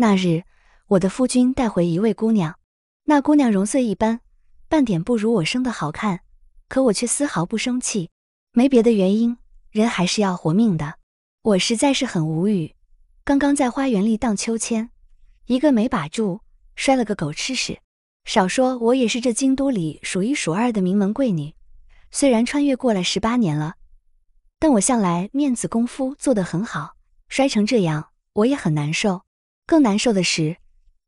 那日，我的夫君带回一位姑娘，那姑娘容色一般，半点不如我生的好看，可我却丝毫不生气。没别的原因，人还是要活命的。我实在是很无语。刚刚在花园里荡秋千，一个没把住，摔了个狗吃屎。少说我也是这京都里数一数二的名门贵女，虽然穿越过了十八年了，但我向来面子功夫做得很好，摔成这样，我也很难受。更难受的是，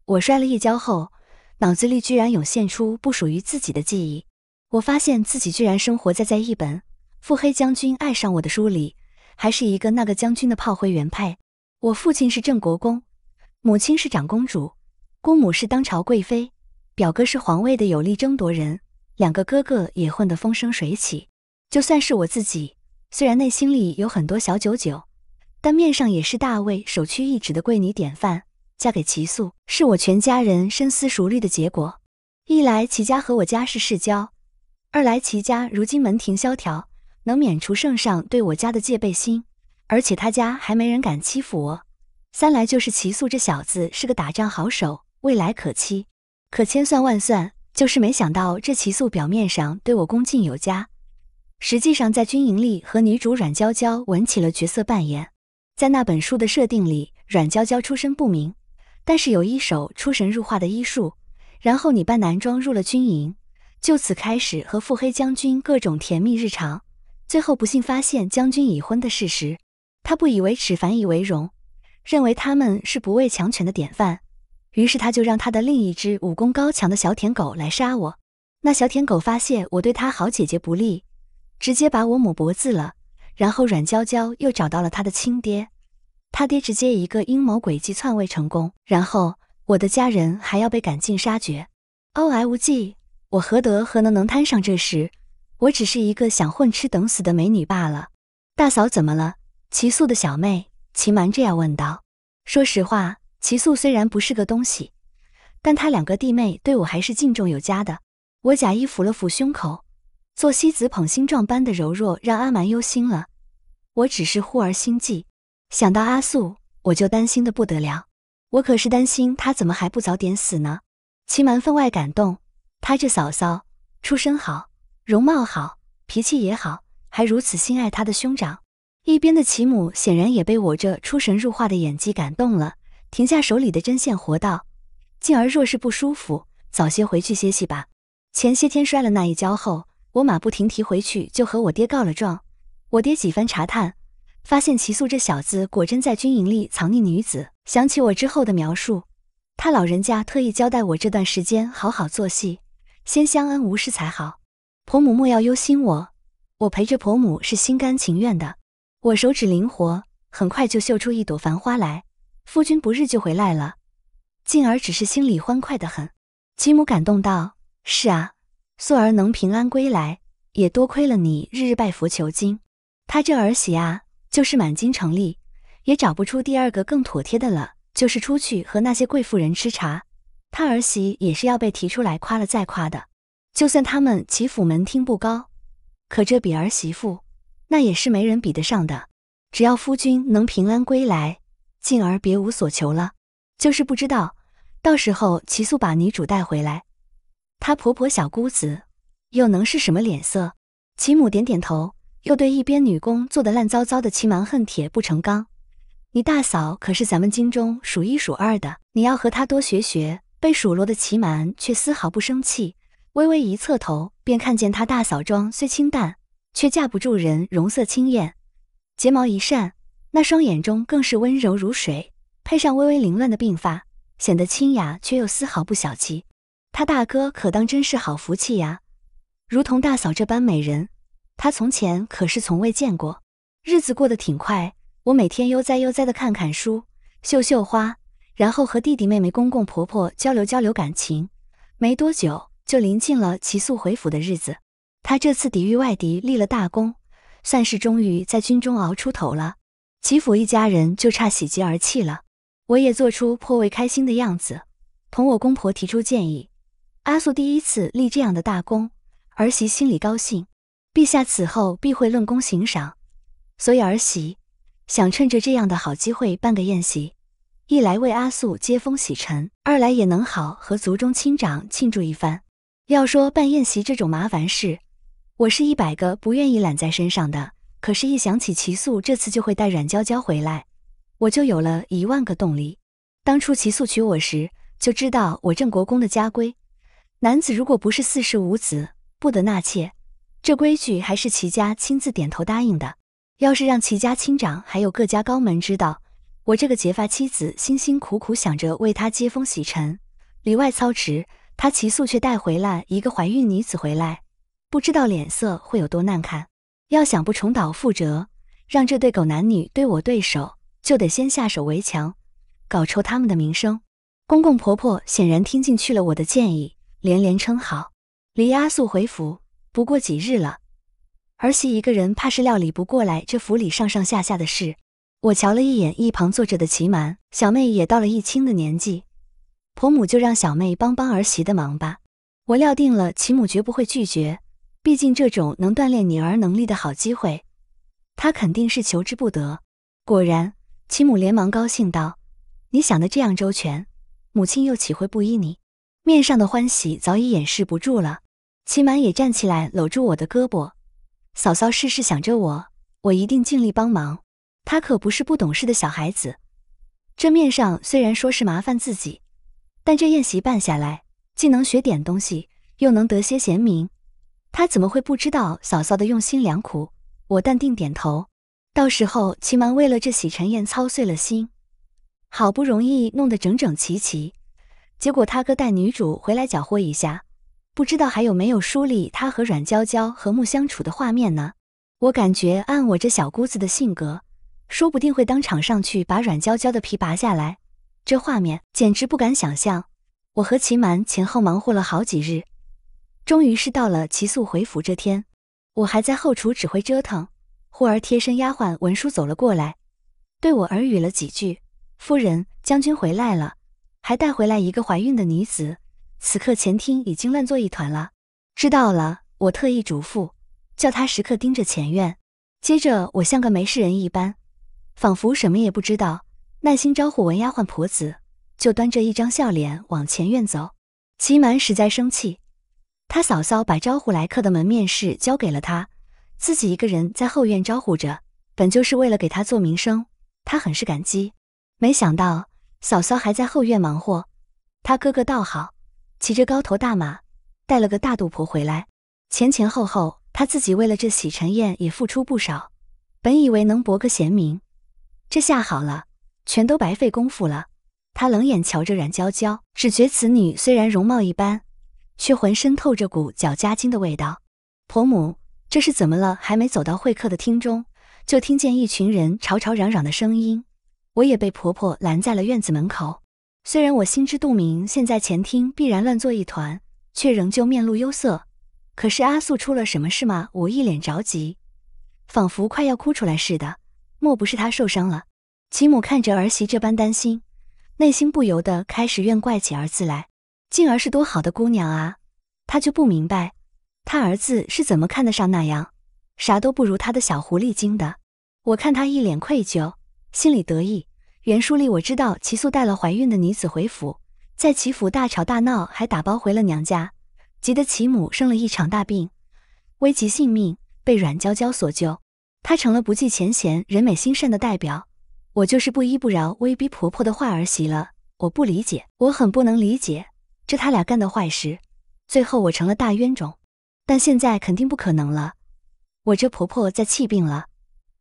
我摔了一跤后，脑子里居然涌现出不属于自己的记忆。我发现自己居然生活在在一本《腹黑将军爱上我》的书里，还是一个那个将军的炮灰原配。我父亲是郑国公，母亲是长公主，姑母是当朝贵妃，表哥是皇位的有力争夺人，两个哥哥也混得风生水起。就算是我自己，虽然内心里有很多小九九，但面上也是大卫首屈一指的贵女典范。嫁给齐素是我全家人深思熟虑的结果。一来齐家和我家是世交，二来齐家如今门庭萧条，能免除圣上对我家的戒备心，而且他家还没人敢欺负我。三来就是齐素这小子是个打仗好手，未来可期。可千算万算，就是没想到这齐素表面上对我恭敬有加，实际上在军营里和女主阮娇娇吻起了角色扮演。在那本书的设定里，阮娇娇出身不明。但是有一手出神入化的医术，然后你扮男装入了军营，就此开始和腹黑将军各种甜蜜日常。最后不幸发现将军已婚的事实，他不以为耻，反以为荣，认为他们是不畏强权的典范。于是他就让他的另一只武功高强的小舔狗来杀我。那小舔狗发现我对他好姐姐不利，直接把我抹脖子了。然后软娇娇又找到了他的亲爹。他爹直接一个阴谋诡计篡位成功，然后我的家人还要被赶尽杀绝。O I 忌，我何德何能能摊上这事？我只是一个想混吃等死的美女罢了。大嫂怎么了？齐素的小妹齐蛮这样问道。说实话，齐素虽然不是个东西，但他两个弟妹对我还是敬重有加的。我假意抚了抚胸口，做西子捧心状般的柔弱，让阿蛮忧心了。我只是忽而心悸。想到阿素，我就担心的不得了。我可是担心他怎么还不早点死呢？齐蛮分外感动，他这嫂嫂出身好，容貌好，脾气也好，还如此心爱他的兄长。一边的齐母显然也被我这出神入化的演技感动了，停下手里的针线活道：“静儿若是不舒服，早些回去歇息吧。”前些天摔了那一跤后，我马不停蹄回去就和我爹告了状，我爹几番查探。发现齐素这小子果真在军营里藏匿女子，想起我之后的描述，他老人家特意交代我这段时间好好做戏，先相安无事才好。婆母莫要忧心我，我陪着婆母是心甘情愿的。我手指灵活，很快就绣出一朵繁花来。夫君不日就回来了，静儿只是心里欢快的很。齐母感动道：“是啊，素儿能平安归来，也多亏了你日日拜佛求经。他这儿媳啊。”就是满京城里，也找不出第二个更妥帖的了。就是出去和那些贵妇人吃茶，他儿媳也是要被提出来夸了再夸的。就算他们齐府门厅不高，可这比儿媳妇，那也是没人比得上的。只要夫君能平安归来，进而别无所求了。就是不知道，到时候齐素把女主带回来，她婆婆小姑子，又能是什么脸色？齐母点点头。又对一边女工做的烂糟糟的旗蛮恨铁不成钢。你大嫂可是咱们京中数一数二的，你要和她多学学。被数落的齐蛮却丝毫不生气，微微一侧头，便看见她大嫂妆虽清淡，却架不住人容色清艳，睫毛一扇，那双眼中更是温柔如水，配上微微凌乱的鬓发，显得清雅却又丝毫不小气。他大哥可当真是好福气呀，如同大嫂这般美人。他从前可是从未见过，日子过得挺快。我每天悠哉悠哉的看看书，绣绣花，然后和弟弟妹妹、公公婆婆交流交流感情。没多久就临近了齐素回府的日子。他这次抵御外敌立了大功，算是终于在军中熬出头了。齐府一家人就差喜极而泣了。我也做出颇为开心的样子，同我公婆提出建议。阿素第一次立这样的大功，儿媳心里高兴。陛下此后必会论功行赏，所以儿媳想趁着这样的好机会办个宴席，一来为阿素接风洗尘，二来也能好和族中亲长庆祝一番。要说办宴席这种麻烦事，我是一百个不愿意揽在身上的。可是，一想起齐素这次就会带阮娇娇回来，我就有了一万个动力。当初齐素娶我时，就知道我郑国公的家规，男子如果不是四世五子，不得纳妾。这规矩还是齐家亲自点头答应的。要是让齐家亲长还有各家高门知道，我这个结发妻子辛辛苦苦想着为他接风洗尘，里外操持，他齐素却带回来一个怀孕女子回来，不知道脸色会有多难看。要想不重蹈覆辙，让这对狗男女对我对手，就得先下手为强，搞臭他们的名声。公公婆婆显然听进去了我的建议，连连称好。离阿素回府。不过几日了，儿媳一个人怕是料理不过来这府里上上下下的事。我瞧了一眼一旁坐着的祁蛮小妹，也到了一清的年纪，婆母就让小妹帮帮儿媳的忙吧。我料定了其母绝不会拒绝，毕竟这种能锻炼女儿能力的好机会，她肯定是求之不得。果然，其母连忙高兴道：“你想的这样周全，母亲又岂会不依你？面上的欢喜早已掩饰不住了。”齐满也站起来，搂住我的胳膊。嫂嫂事事想着我，我一定尽力帮忙。他可不是不懂事的小孩子。这面上虽然说是麻烦自己，但这宴席办下来，既能学点东西，又能得些贤名，他怎么会不知道嫂嫂的用心良苦？我淡定点头。到时候齐蛮为了这喜陈宴操碎了心，好不容易弄得整整齐齐，结果他哥带女主回来搅和一下。不知道还有没有书里他和阮娇娇和睦相处的画面呢？我感觉按我这小姑子的性格，说不定会当场上去把阮娇娇的皮拔下来，这画面简直不敢想象。我和齐蛮前后忙活了好几日，终于是到了齐素回府这天，我还在后厨指挥折腾，忽而贴身丫鬟文书走了过来，对我耳语了几句：“夫人，将军回来了，还带回来一个怀孕的女子。”此刻前厅已经乱作一团了。知道了，我特意嘱咐，叫他时刻盯着前院。接着，我像个没事人一般，仿佛什么也不知道，耐心招呼文丫鬟婆子，就端着一张笑脸往前院走。齐满实在生气，他嫂嫂把招呼来客的门面事交给了他，自己一个人在后院招呼着，本就是为了给他做名声，他很是感激。没想到嫂嫂还在后院忙活，他哥哥倒好。骑着高头大马，带了个大肚婆回来，前前后后，他自己为了这洗尘宴也付出不少。本以为能博个贤名，这下好了，全都白费功夫了。他冷眼瞧着阮娇娇，只觉此女虽然容貌一般，却浑身透着股脚家精的味道。婆母，这是怎么了？还没走到会客的厅中，就听见一群人吵吵嚷嚷的声音。我也被婆婆拦在了院子门口。虽然我心知肚明，现在前厅必然乱作一团，却仍旧面露忧色。可是阿素出了什么事吗？我一脸着急，仿佛快要哭出来似的。莫不是她受伤了？其母看着儿媳这般担心，内心不由得开始怨怪起儿子来。静儿是多好的姑娘啊，她就不明白，她儿子是怎么看得上那样啥都不如她的小狐狸精的。我看她一脸愧疚，心里得意。袁淑丽，我知道齐素带了怀孕的女子回府，在齐府大吵大闹，还打包回了娘家，急得齐母生了一场大病，危及性命，被阮娇娇所救。她成了不计前嫌、人美心善的代表。我就是不依不饶、威逼婆婆的坏儿媳了。我不理解，我很不能理解这他俩干的坏事，最后我成了大冤种。但现在肯定不可能了。我这婆婆在气病了，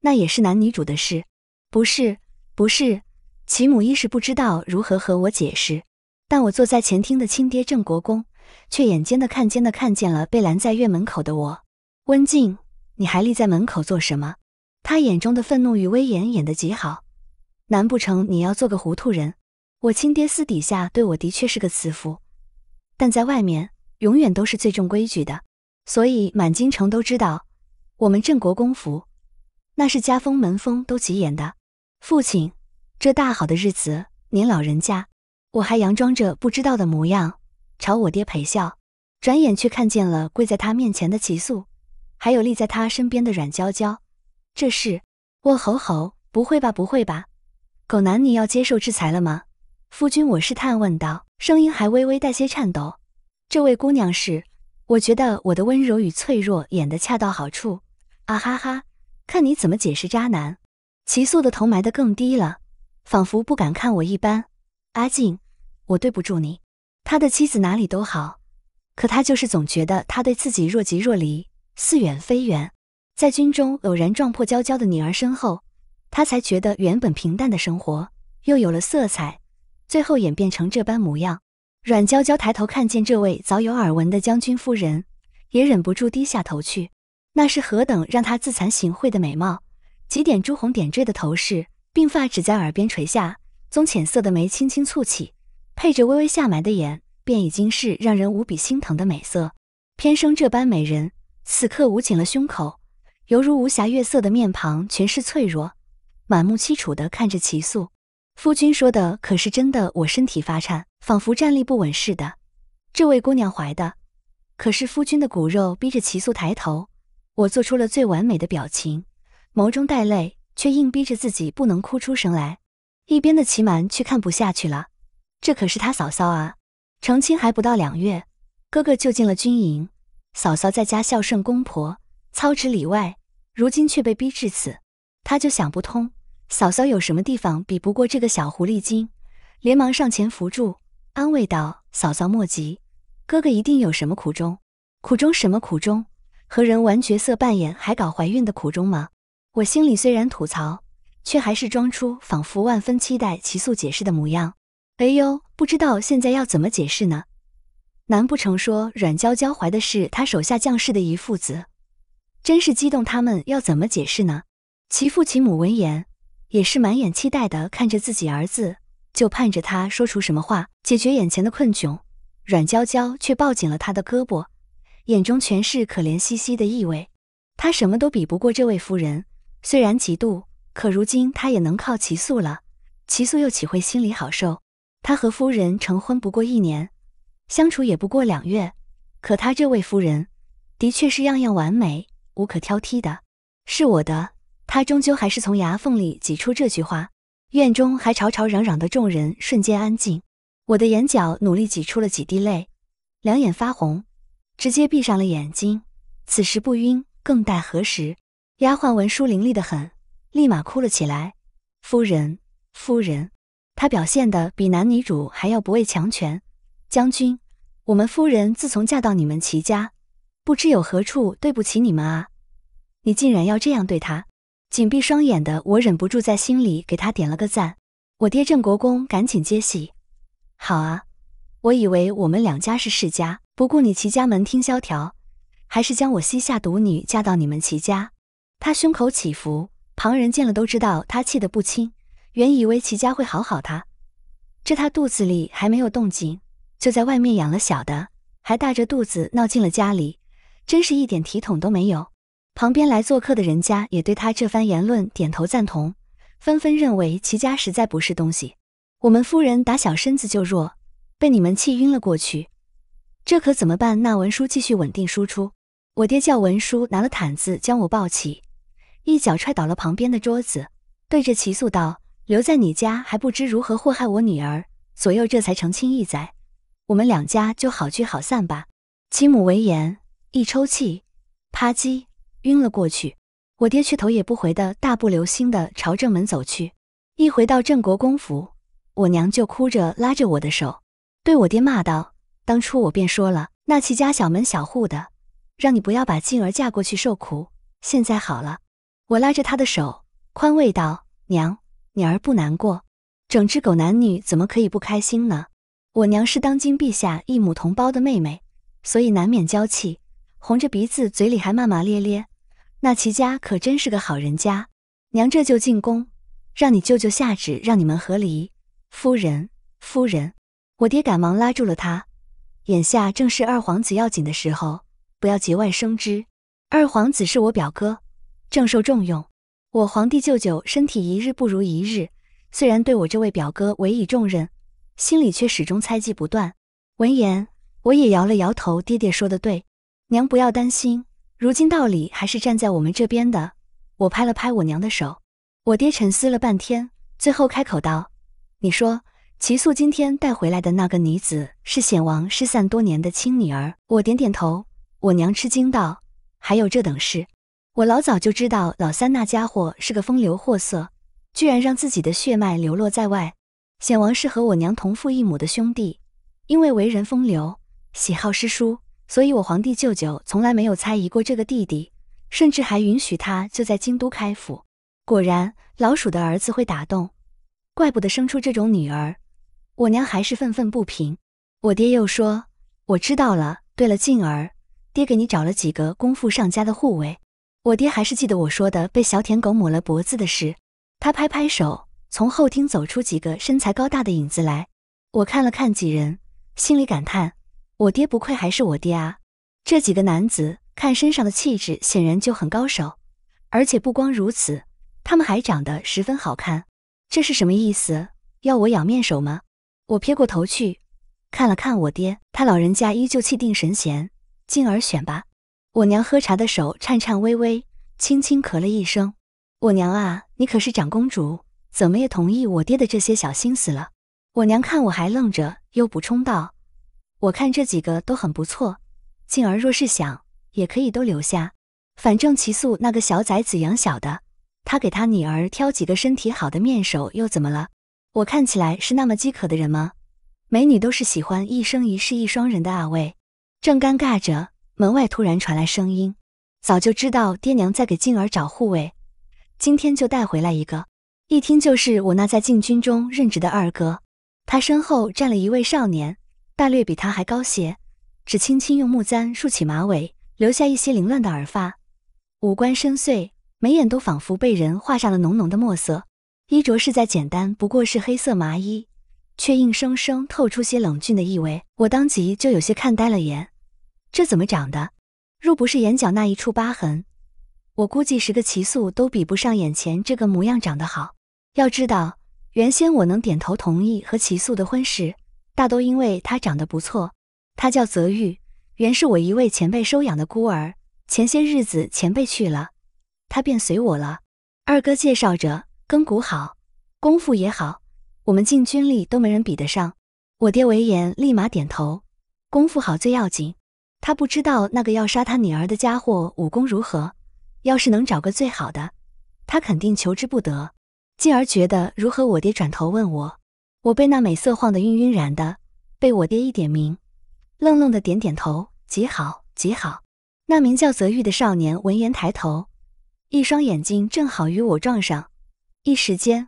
那也是男女主的事，不是？不是？其母一时不知道如何和我解释，但我坐在前厅的亲爹郑国公，却眼尖的看尖的看见了被拦在院门口的我。温静，你还立在门口做什么？他眼中的愤怒与威严演得极好。难不成你要做个糊涂人？我亲爹私底下对我的确是个慈父，但在外面永远都是最重规矩的。所以满京城都知道，我们郑国公府，那是家风门风都极严的。父亲。这大好的日子，您老人家，我还佯装着不知道的模样，朝我爹陪笑。转眼却看见了跪在他面前的齐素，还有立在他身边的阮娇娇。这是我吼吼，不会吧，不会吧，狗男你要接受制裁了吗？夫君，我试探问道，声音还微微带些颤抖。这位姑娘是，我觉得我的温柔与脆弱演得恰到好处。啊哈哈，看你怎么解释渣男。齐素的头埋得更低了。仿佛不敢看我一般，阿静，我对不住你。他的妻子哪里都好，可他就是总觉得他对自己若即若离，似远非远。在军中偶然撞破娇娇的女儿身后，他才觉得原本平淡的生活又有了色彩。最后演变成这般模样，阮娇娇抬头看见这位早有耳闻的将军夫人，也忍不住低下头去。那是何等让他自惭形秽的美貌，几点朱红点缀的头饰。鬓发只在耳边垂下，棕浅色的眉轻轻蹙起，配着微微下埋的眼，便已经是让人无比心疼的美色。偏生这般美人，此刻捂紧了胸口，犹如无瑕月色的面庞全是脆弱，满目凄楚的看着齐素。夫君说的可是真的？我身体发颤，仿佛站立不稳似的。这位姑娘怀的可是夫君的骨肉？逼着齐素抬头，我做出了最完美的表情，眸中带泪。却硬逼着自己不能哭出声来，一边的齐蛮却看不下去了，这可是他嫂嫂啊！成亲还不到两月，哥哥就进了军营，嫂嫂在家孝顺公婆，操持里外，如今却被逼至此，他就想不通，嫂嫂有什么地方比不过这个小狐狸精？连忙上前扶住，安慰道：“嫂嫂莫急，哥哥一定有什么苦衷。苦衷什么苦衷？和人玩角色扮演还搞怀孕的苦衷吗？”我心里虽然吐槽，却还是装出仿佛万分期待齐素解释的模样。哎呦，不知道现在要怎么解释呢？难不成说阮娇娇怀的是他手下将士的一父子？真是激动，他们要怎么解释呢？其父其母闻言，也是满眼期待的看着自己儿子，就盼着他说出什么话解决眼前的困窘。阮娇娇却抱紧了他的胳膊，眼中全是可怜兮兮的意味。他什么都比不过这位夫人。虽然嫉妒，可如今他也能靠齐素了，齐素又岂会心里好受？他和夫人成婚不过一年，相处也不过两月，可他这位夫人，的确是样样完美，无可挑剔的。是我的，他终究还是从牙缝里挤出这句话。院中还吵吵嚷嚷的众人瞬间安静。我的眼角努力挤出了几滴泪，两眼发红，直接闭上了眼睛。此时不晕，更待何时？丫鬟文书伶俐的很，立马哭了起来。夫人，夫人，她表现的比男女主还要不畏强权。将军，我们夫人自从嫁到你们齐家，不知有何处对不起你们啊？你竟然要这样对她！紧闭双眼的我忍不住在心里给她点了个赞。我爹郑国公赶紧接戏。好啊，我以为我们两家是世家，不顾你齐家门庭萧条，还是将我膝下独女嫁到你们齐家。他胸口起伏，旁人见了都知道他气得不轻。原以为齐家会好好他，这他肚子里还没有动静，就在外面养了小的，还大着肚子闹进了家里，真是一点体统都没有。旁边来做客的人家也对他这番言论点头赞同，纷纷认为齐家实在不是东西。我们夫人打小身子就弱，被你们气晕了过去，这可怎么办？那文书继续稳定输出。我爹叫文书拿了毯子将我抱起。一脚踹倒了旁边的桌子，对着齐素道：“留在你家还不知如何祸害我女儿。”左右这才澄清一载，我们两家就好聚好散吧。齐母闻言一抽气，啪叽晕了过去。我爹却头也不回的大步流星的朝正门走去。一回到镇国公府，我娘就哭着拉着我的手，对我爹骂道：“当初我便说了，那齐家小门小户的，让你不要把静儿嫁过去受苦。现在好了。”我拉着他的手，宽慰道：“娘，女儿不难过。整只狗男女怎么可以不开心呢？我娘是当今陛下一母同胞的妹妹，所以难免娇气，红着鼻子，嘴里还骂骂咧咧。那齐家可真是个好人家。娘这就进宫，让你舅舅下旨让你们和离。夫人，夫人，我爹赶忙拉住了他。眼下正是二皇子要紧的时候，不要节外生枝。二皇子是我表哥。”正受重用，我皇帝舅舅身体一日不如一日，虽然对我这位表哥委以重任，心里却始终猜忌不断。闻言，我也摇了摇头。爹爹说的对，娘不要担心，如今道理还是站在我们这边的。我拍了拍我娘的手。我爹沉思了半天，最后开口道：“你说，齐素今天带回来的那个女子是显王失散多年的亲女儿？”我点点头。我娘吃惊道：“还有这等事？”我老早就知道老三那家伙是个风流货色，居然让自己的血脉流落在外。显王是和我娘同父异母的兄弟，因为为人风流，喜好诗书，所以我皇帝舅舅从来没有猜疑过这个弟弟，甚至还允许他就在京都开府。果然，老鼠的儿子会打洞，怪不得生出这种女儿。我娘还是愤愤不平。我爹又说：“我知道了。对了，静儿，爹给你找了几个功夫上家的护卫。”我爹还是记得我说的被小舔狗抹了脖子的事，他拍拍手，从后厅走出几个身材高大的影子来。我看了看几人，心里感叹：我爹不愧还是我爹啊！这几个男子看身上的气质，显然就很高手，而且不光如此，他们还长得十分好看。这是什么意思？要我养面首吗？我撇过头去，看了看我爹，他老人家依旧气定神闲，进而选吧。我娘喝茶的手颤颤巍巍，轻轻咳了一声。我娘啊，你可是长公主，怎么也同意我爹的这些小心思了？我娘看我还愣着，又补充道：“我看这几个都很不错，静儿若是想，也可以都留下。反正齐素那个小崽子养小的，他给他女儿挑几个身体好的面首又怎么了？我看起来是那么饥渴的人吗？美女都是喜欢一生一世一双人的啊！喂，正尴尬着。”门外突然传来声音，早就知道爹娘在给静儿找护卫，今天就带回来一个。一听就是我那在禁军中任职的二哥。他身后站了一位少年，大略比他还高些，只轻轻用木簪竖起马尾，留下一些凌乱的耳发。五官深邃，眉眼都仿佛被人画上了浓浓的墨色。衣着实在简单，不过是黑色麻衣，却硬生生透出些冷峻的意味。我当即就有些看呆了眼。这怎么长的？若不是眼角那一处疤痕，我估计十个齐素都比不上眼前这个模样长得好。要知道，原先我能点头同意和齐素的婚事，大都因为他长得不错。他叫泽玉，原是我一位前辈收养的孤儿。前些日子前辈去了，他便随我了。二哥介绍着，根骨好，功夫也好，我们进军里都没人比得上。我爹闻言立马点头，功夫好最要紧。他不知道那个要杀他女儿的家伙武功如何，要是能找个最好的，他肯定求之不得。继而觉得如何？我爹转头问我，我被那美色晃得晕晕然的，被我爹一点名，愣愣的点点头，极好，极好。那名叫泽玉的少年闻言抬头，一双眼睛正好与我撞上，一时间，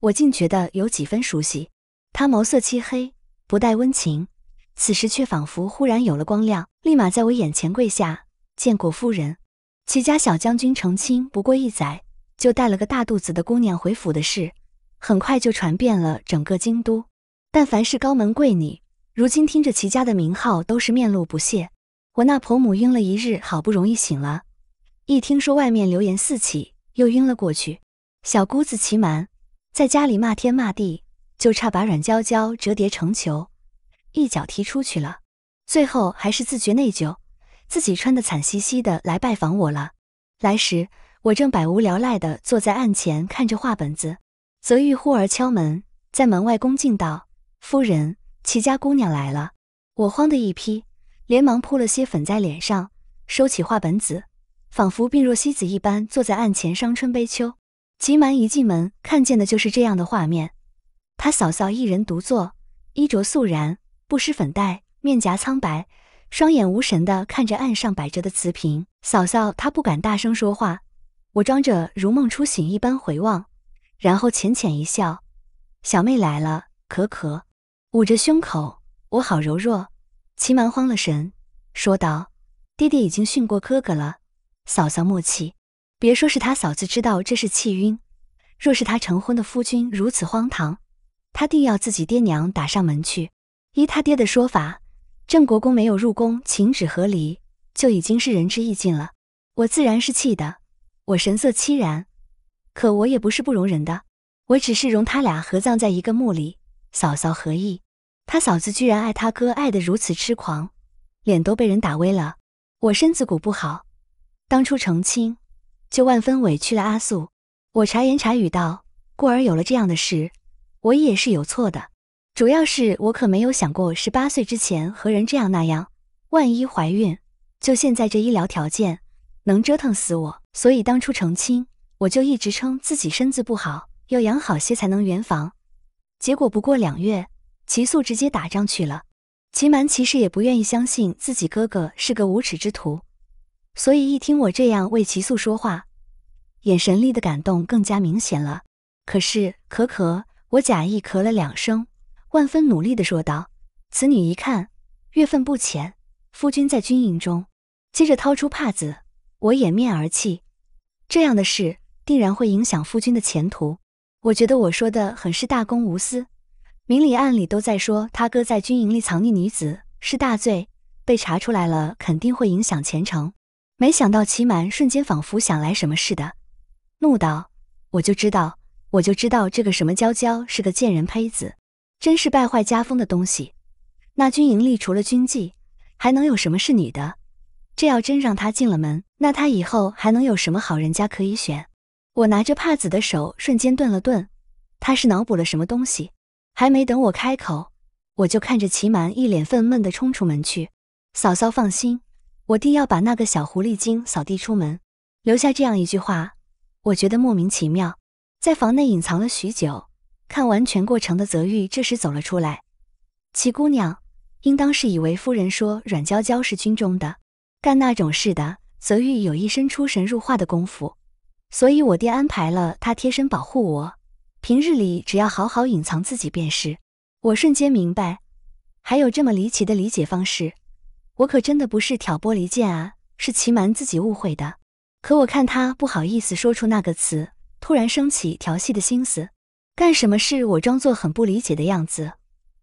我竟觉得有几分熟悉。他眸色漆黑，不带温情。此时却仿佛忽然有了光亮，立马在我眼前跪下，见过夫人。齐家小将军成亲不过一载，就带了个大肚子的姑娘回府的事，很快就传遍了整个京都。但凡是高门贵女，如今听着齐家的名号，都是面露不屑。我那婆母晕了一日，好不容易醒了，一听说外面流言四起，又晕了过去。小姑子齐蛮在家里骂天骂地，就差把阮娇娇折叠成球。一脚踢出去了，最后还是自觉内疚，自己穿得惨兮兮的来拜访我了。来时我正百无聊赖地坐在案前看着画本子，泽玉忽而敲门，在门外恭敬道：“夫人，齐家姑娘来了。”我慌得一批，连忙扑了些粉在脸上，收起画本子，仿佛病若西子一般坐在案前伤春悲秋。急蛮一进门看见的就是这样的画面，他嫂嫂一人独坐，衣着素然。不施粉黛，面颊苍白，双眼无神的看着岸上摆着的瓷瓶。嫂嫂，她不敢大声说话。我装着如梦初醒一般回望，然后浅浅一笑：“小妹来了。”咳咳，捂着胸口，我好柔弱。齐芒慌了神，说道：“爹爹已经训过哥哥了。”嫂嫂莫气，别说是他嫂子知道这是气晕，若是他成婚的夫君如此荒唐，他定要自己爹娘打上门去。依他爹的说法，郑国公没有入宫请旨和离，就已经是仁至义尽了。我自然是气的，我神色凄然，可我也不是不容人的，我只是容他俩合葬在一个墓里。嫂嫂何意？他嫂子居然爱他哥爱得如此痴狂，脸都被人打歪了。我身子骨不好，当初成亲，就万分委屈了阿素。我茶言茶语道：“故而有了这样的事，我也是有错的。”主要是我可没有想过十八岁之前和人这样那样，万一怀孕，就现在这医疗条件，能折腾死我。所以当初成亲，我就一直称自己身子不好，要养好些才能圆房。结果不过两月，齐素直接打仗去了。齐蛮其实也不愿意相信自己哥哥是个无耻之徒，所以一听我这样为齐素说话，眼神里的感动更加明显了。可是咳咳，我假意咳了两声。万分努力地说道：“此女一看，月份不浅，夫君在军营中。”接着掏出帕子，我掩面而泣。这样的事定然会影响夫君的前途。我觉得我说的很是大公无私，明里暗里都在说他哥在军营里藏匿女子是大罪，被查出来了肯定会影响前程。没想到齐满瞬间仿佛想来什么似的，怒道：“我就知道，我就知道这个什么娇娇是个贱人胚子。”真是败坏家风的东西！那军营里除了军妓，还能有什么是你的？这要真让他进了门，那他以后还能有什么好人家可以选？我拿着帕子的手瞬间顿了顿，他是脑补了什么东西？还没等我开口，我就看着齐蛮一脸愤懑地冲出门去。嫂嫂放心，我定要把那个小狐狸精扫地出门。留下这样一句话，我觉得莫名其妙，在房内隐藏了许久。看完全过程的泽玉这时走了出来。齐姑娘应当是以为夫人说阮娇娇是军中的，干那种事的。泽玉有一身出神入化的功夫，所以我爹安排了他贴身保护我。平日里只要好好隐藏自己便是。我瞬间明白，还有这么离奇的理解方式。我可真的不是挑拨离间啊，是齐蛮自己误会的。可我看他不好意思说出那个词，突然升起调戏的心思。干什么事？我装作很不理解的样子，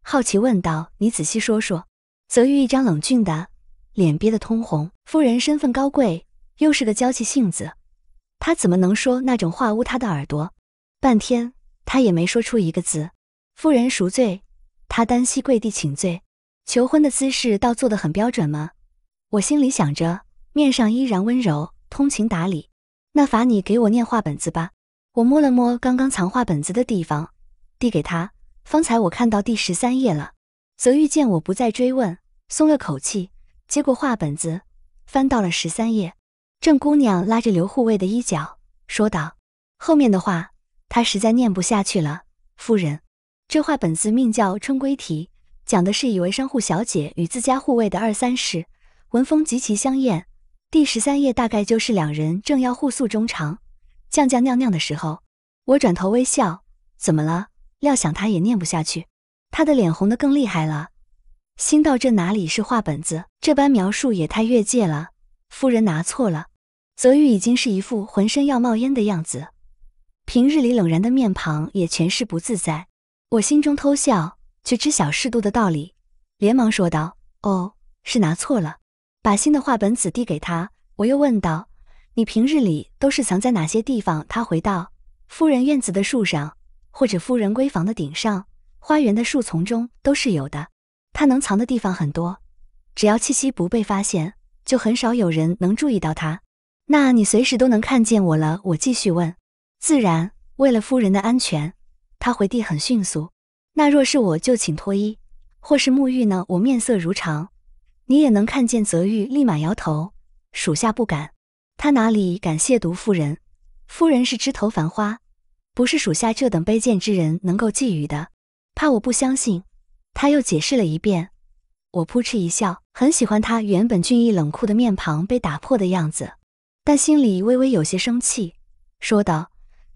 好奇问道：“你仔细说说。”泽玉一张冷峻的脸憋得通红。夫人身份高贵，又是个娇气性子，他怎么能说那种话污她的耳朵？半天他也没说出一个字。夫人赎罪，他单膝跪地请罪，求婚的姿势倒做得很标准吗？我心里想着，面上依然温柔通情达理。那罚你给我念话本子吧。我摸了摸刚刚藏画本子的地方，递给他。方才我看到第十三页了。泽玉见我不再追问，松了口气，接过画本子，翻到了十三页。郑姑娘拉着刘护卫的衣角，说道：“后面的话，她实在念不下去了。”夫人，这画本子命叫《春归题》，讲的是以为商户小姐与自家护卫的二三事，文风极其香艳。第十三页大概就是两人正要互诉衷肠。酱酱酿酿的时候，我转头微笑：“怎么了？料想他也念不下去。”他的脸红得更厉害了。心道这哪里是话本子？这般描述也太越界了。夫人拿错了。泽玉已经是一副浑身要冒烟的样子，平日里冷然的面庞也全是不自在。我心中偷笑，却知晓适度的道理，连忙说道：“哦，是拿错了。”把新的画本子递给他，我又问道。你平日里都是藏在哪些地方？他回道：“夫人院子的树上，或者夫人闺房的顶上，花园的树丛中都是有的。他能藏的地方很多，只要气息不被发现，就很少有人能注意到他。那你随时都能看见我了。”我继续问：“自然，为了夫人的安全。”他回地很迅速。那若是我就请脱衣，或是沐浴呢？我面色如常，你也能看见。泽玉立马摇头：“属下不敢。”他哪里敢亵渎夫人？夫人是枝头繁花，不是属下这等卑贱之人能够觊觎的。怕我不相信，他又解释了一遍。我扑哧一笑，很喜欢他原本俊逸冷酷的面庞被打破的样子，但心里微微有些生气，说道：“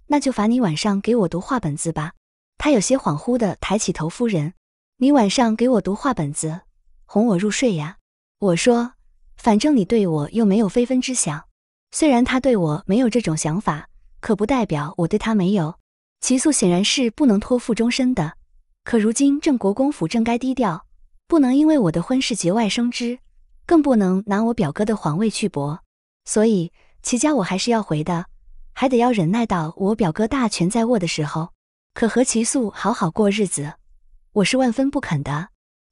那就罚你晚上给我读话本子吧。”他有些恍惚地抬起头：“夫人，你晚上给我读话本子，哄我入睡呀？”我说：“反正你对我又没有非分之想。”虽然他对我没有这种想法，可不代表我对他没有。齐素显然是不能托付终身的，可如今郑国公府正该低调，不能因为我的婚事节外生枝，更不能拿我表哥的皇位去搏。所以齐家我还是要回的，还得要忍耐到我表哥大权在握的时候，可和齐素好好过日子，我是万分不肯的。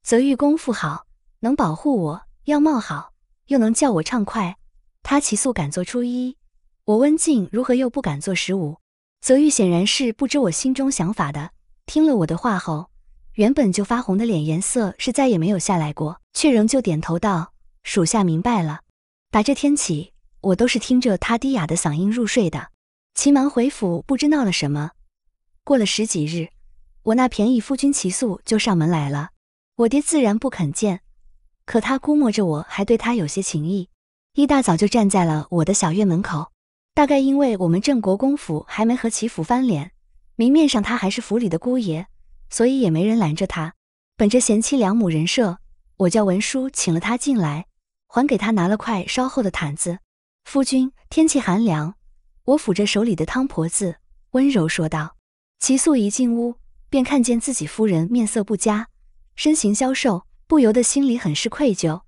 泽玉功夫好，能保护我；样貌好，又能叫我畅快。他齐肃敢做初一，我温静如何又不敢做十五？泽玉显然是不知我心中想法的。听了我的话后，原本就发红的脸颜色是再也没有下来过，却仍旧点头道：“属下明白了。”打这天起，我都是听着他低哑的嗓音入睡的。急忙回府，不知闹了什么。过了十几日，我那便宜夫君齐肃就上门来了。我爹自然不肯见，可他估摸着我还对他有些情意。一大早就站在了我的小院门口，大概因为我们镇国公府还没和齐府翻脸，明面上他还是府里的姑爷，所以也没人拦着他。本着贤妻良母人设，我叫文叔请了他进来，还给他拿了块稍厚的毯子。夫君，天气寒凉，我抚着手里的汤婆子，温柔说道。齐素一进屋，便看见自己夫人面色不佳，身形消瘦，不由得心里很是愧疚。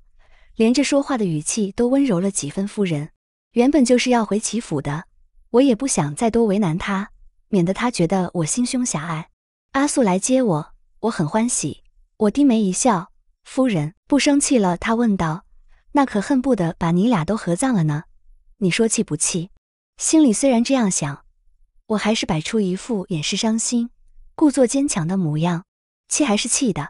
连着说话的语气都温柔了几分。夫人原本就是要回齐府的，我也不想再多为难他，免得他觉得我心胸狭隘。阿素来接我，我很欢喜。我低眉一笑：“夫人不生气了？”他问道：“那可恨不得把你俩都合葬了呢。你说气不气？”心里虽然这样想，我还是摆出一副掩饰伤心、故作坚强的模样。气还是气的，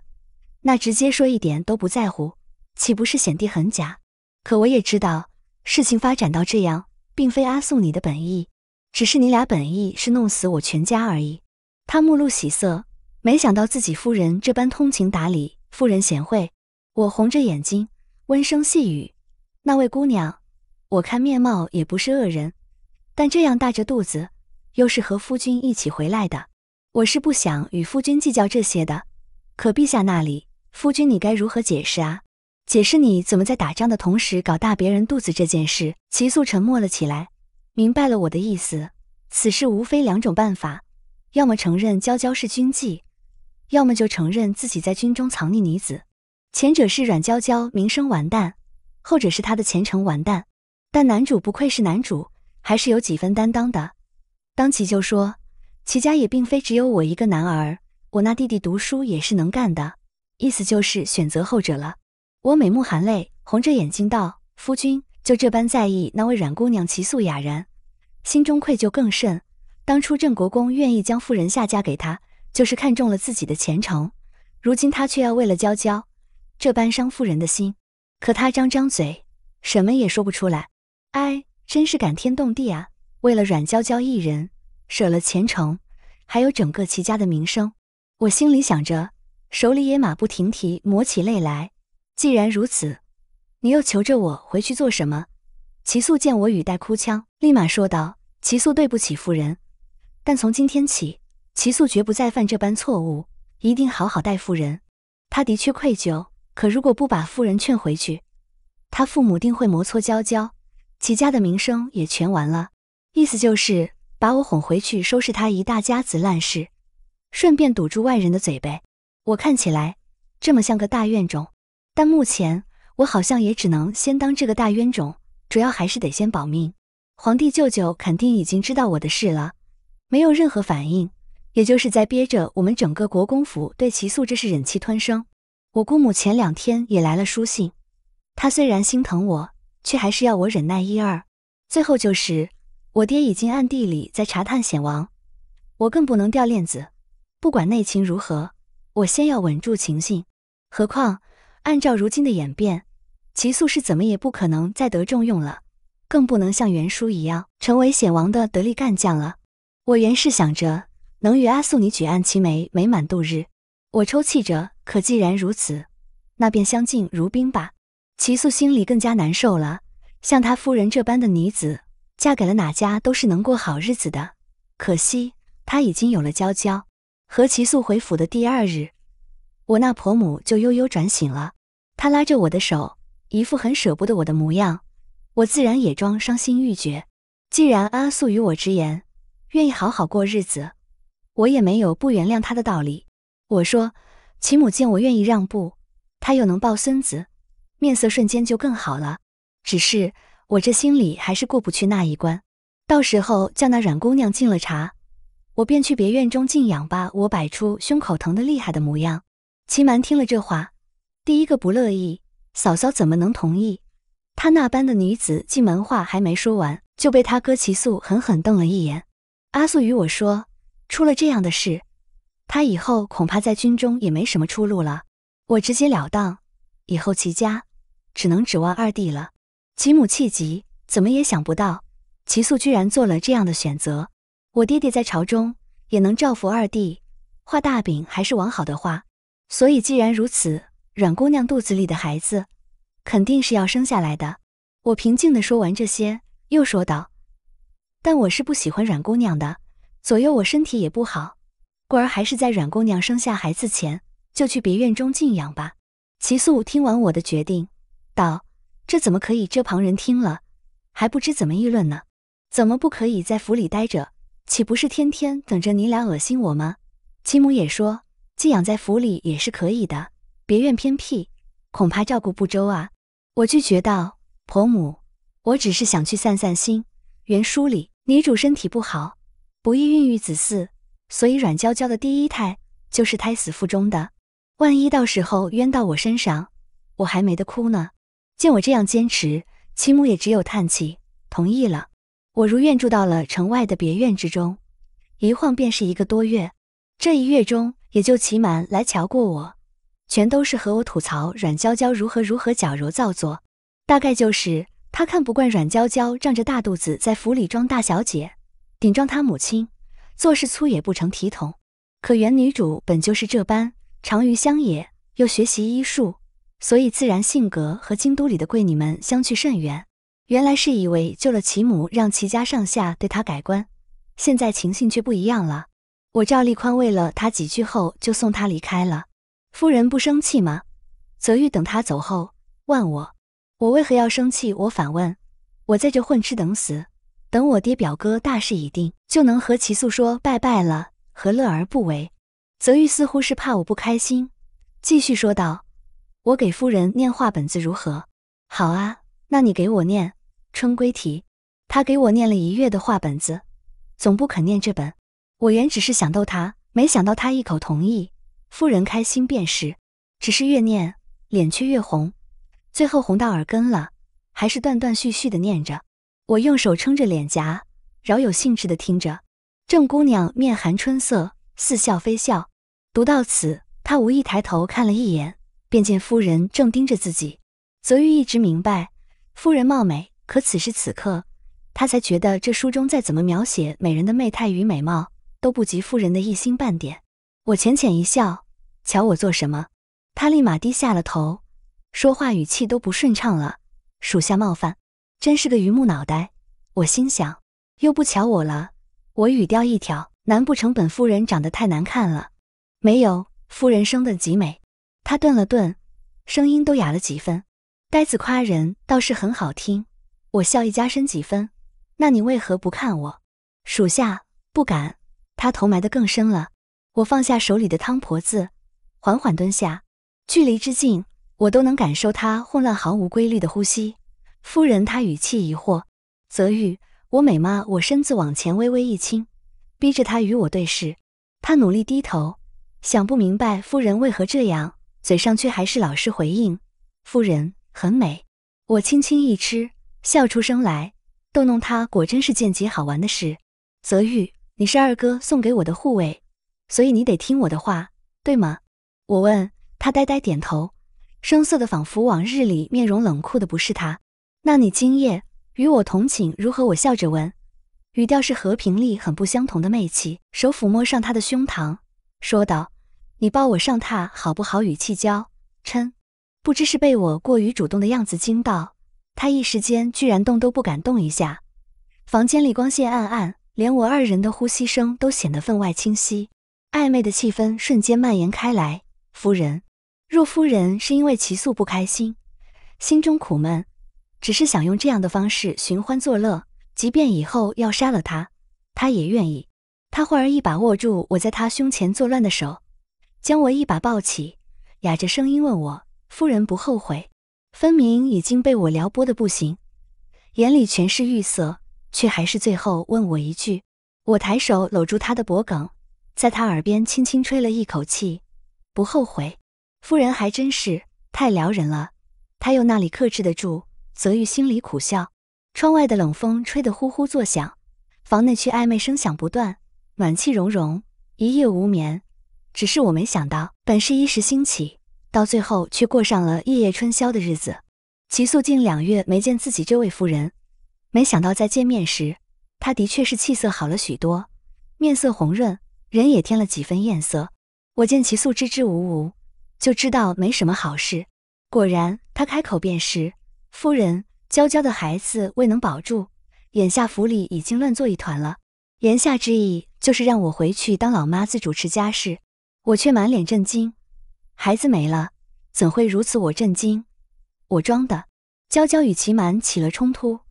那直接说一点都不在乎。岂不是显得很假？可我也知道，事情发展到这样，并非阿宋你的本意，只是你俩本意是弄死我全家而已。他目露喜色，没想到自己夫人这般通情达理，夫人贤惠。我红着眼睛，温声细语：“那位姑娘，我看面貌也不是恶人，但这样大着肚子，又是和夫君一起回来的，我是不想与夫君计较这些的。可陛下那里，夫君你该如何解释啊？”解释你怎么在打仗的同时搞大别人肚子这件事，齐素沉默了起来，明白了我的意思。此事无非两种办法，要么承认娇娇是军妓，要么就承认自己在军中藏匿女子。前者是阮娇娇名声完蛋，后者是他的前程完蛋。但男主不愧是男主，还是有几分担当的。当即就说，齐家也并非只有我一个男儿，我那弟弟读书也是能干的，意思就是选择后者了。我美目含泪，红着眼睛道：“夫君就这般在意那位阮姑娘？其素雅然，心中愧疚更甚。当初郑国公愿意将夫人下嫁给他，就是看中了自己的前程。如今他却要为了娇娇，这般伤夫人的心。可他张张嘴，什么也说不出来。哎，真是感天动地啊！为了阮娇娇一人，舍了前程，还有整个齐家的名声。我心里想着，手里也马不停蹄抹起泪来。”既然如此，你又求着我回去做什么？齐素见我语带哭腔，立马说道：“齐素对不起夫人，但从今天起，齐素绝不再犯这般错误，一定好好待夫人。”他的确愧疚，可如果不把夫人劝回去，他父母定会磨搓娇娇，齐家的名声也全完了。意思就是把我哄回去，收拾他一大家子烂事，顺便堵住外人的嘴呗。我看起来这么像个大怨种。但目前我好像也只能先当这个大冤种，主要还是得先保命。皇帝舅舅肯定已经知道我的事了，没有任何反应，也就是在憋着。我们整个国公府对齐素这是忍气吞声。我姑母前两天也来了书信，她虽然心疼我，却还是要我忍耐一二。最后就是我爹已经暗地里在查探显王，我更不能掉链子。不管内情如何，我先要稳住情形。何况。按照如今的演变，齐素是怎么也不可能再得重用了，更不能像袁叔一样成为显王的得力干将了。我原是想着能与阿素你举案齐眉，美满度日。我抽泣着，可既然如此，那便相敬如宾吧。齐素心里更加难受了。像他夫人这般的女子，嫁给了哪家都是能过好日子的，可惜他已经有了娇娇。和齐素回府的第二日，我那婆母就悠悠转醒了。他拉着我的手，一副很舍不得我的模样，我自然也装伤心欲绝。既然阿素与我直言，愿意好好过日子，我也没有不原谅他的道理。我说，其母见我愿意让步，她又能抱孙子，面色瞬间就更好了。只是我这心里还是过不去那一关。到时候叫那阮姑娘敬了茶，我便去别院中静养吧。我摆出胸口疼得厉害的模样。秦蛮听了这话。第一个不乐意，嫂嫂怎么能同意？她那般的女子进门，话还没说完，就被他哥齐素狠狠瞪了一眼。阿素与我说，出了这样的事，他以后恐怕在军中也没什么出路了。我直截了当，以后齐家只能指望二弟了。齐母气急，怎么也想不到，齐素居然做了这样的选择。我爹爹在朝中也能照拂二弟，画大饼还是往好的画。所以既然如此。阮姑娘肚子里的孩子，肯定是要生下来的。我平静的说完这些，又说道：“但我是不喜欢阮姑娘的，左右我身体也不好，故而还是在阮姑娘生下孩子前，就去别院中静养吧。”齐素听完我的决定，道：“这怎么可以？这旁人听了，还不知怎么议论呢？怎么不可以在府里待着？岂不是天天等着你俩恶心我吗？”其母也说：“寄养在府里也是可以的。”别院偏僻，恐怕照顾不周啊！我拒绝道：“婆母，我只是想去散散心。原书里女主身体不好，不易孕育子嗣，所以阮娇娇的第一胎就是胎死腹中的。万一到时候冤到我身上，我还没得哭呢。”见我这样坚持，其母也只有叹气，同意了。我如愿住到了城外的别院之中，一晃便是一个多月。这一月中，也就其满来瞧过我。全都是和我吐槽阮娇娇如何如何矫揉造作，大概就是他看不惯阮娇娇仗着大肚子在府里装大小姐，顶撞他母亲，做事粗野不成体统。可原女主本就是这般，长于乡野，又学习医术，所以自然性格和京都里的贵女们相去甚远。原来是以为救了其母，让齐家上下对她改观，现在情形却不一样了。我照例宽慰了她几句后，就送她离开了。夫人不生气吗？泽玉等他走后，问我：“我为何要生气？”我反问：“我在这混吃等死，等我爹表哥大事已定，就能和齐素说拜拜了，何乐而不为？”泽玉似乎是怕我不开心，继续说道：“我给夫人念话本子如何？”“好啊，那你给我念《春归题》。”他给我念了一月的话本子，总不肯念这本。我原只是想逗他，没想到他一口同意。夫人开心便是，只是越念脸却越红，最后红到耳根了，还是断断续续的念着。我用手撑着脸颊，饶有兴致的听着。郑姑娘面含春色，似笑非笑。读到此，她无意抬头看了一眼，便见夫人正盯着自己。泽玉一直明白，夫人貌美，可此时此刻，他才觉得这书中再怎么描写美人的媚态与美貌，都不及夫人的一星半点。我浅浅一笑。瞧我做什么？他立马低下了头，说话语气都不顺畅了。属下冒犯，真是个榆木脑袋。我心想，又不瞧我了。我语调一挑，难不成本夫人长得太难看了？没有，夫人生的极美。他顿了顿，声音都哑了几分。呆子夸人倒是很好听。我笑意加深几分。那你为何不看我？属下不敢。他头埋得更深了。我放下手里的汤婆子。缓缓蹲下，距离之近，我都能感受他混乱毫无规律的呼吸。夫人，他语气疑惑。泽玉，我美吗？我身子往前微微一倾，逼着他与我对视。他努力低头，想不明白夫人为何这样，嘴上却还是老实回应：“夫人很美。”我轻轻一吃，笑出声来，逗弄他，果真是件极好玩的事。泽玉，你是二哥送给我的护卫，所以你得听我的话，对吗？我问他，呆呆点头，声色的仿佛往日里面容冷酷的不是他。那你今夜与我同寝如何？我笑着问，语调是和平丽很不相同的媚气，手抚摸上他的胸膛，说道：“你抱我上榻好不好？”语气娇嗔。不知是被我过于主动的样子惊到，他一时间居然动都不敢动一下。房间里光线暗暗，连我二人的呼吸声都显得分外清晰，暧昧的气氛瞬间蔓延开来。夫人，若夫人是因为齐素不开心，心中苦闷，只是想用这样的方式寻欢作乐，即便以后要杀了他，他也愿意。他忽而一把握住我在他胸前作乱的手，将我一把抱起，哑着声音问我：“夫人不后悔？”分明已经被我撩拨的不行，眼里全是欲色，却还是最后问我一句。我抬手搂住他的脖颈，在他耳边轻轻吹了一口气。不后悔，夫人还真是太撩人了。她又那里克制得住？泽玉心里苦笑。窗外的冷风吹得呼呼作响，房内却暧昧声响不断，暖气融融，一夜无眠。只是我没想到，本是一时兴起，到最后却过上了夜夜春宵的日子。齐素近两月没见自己这位夫人，没想到在见面时，她的确是气色好了许多，面色红润，人也添了几分艳色。我见齐素支支吾吾，就知道没什么好事。果然，他开口便是：“夫人，娇娇的孩子未能保住，眼下府里已经乱作一团了。”言下之意就是让我回去当老妈子，主持家事。我却满脸震惊：孩子没了，怎会如此？我震惊，我装的。娇娇与齐满起了冲突，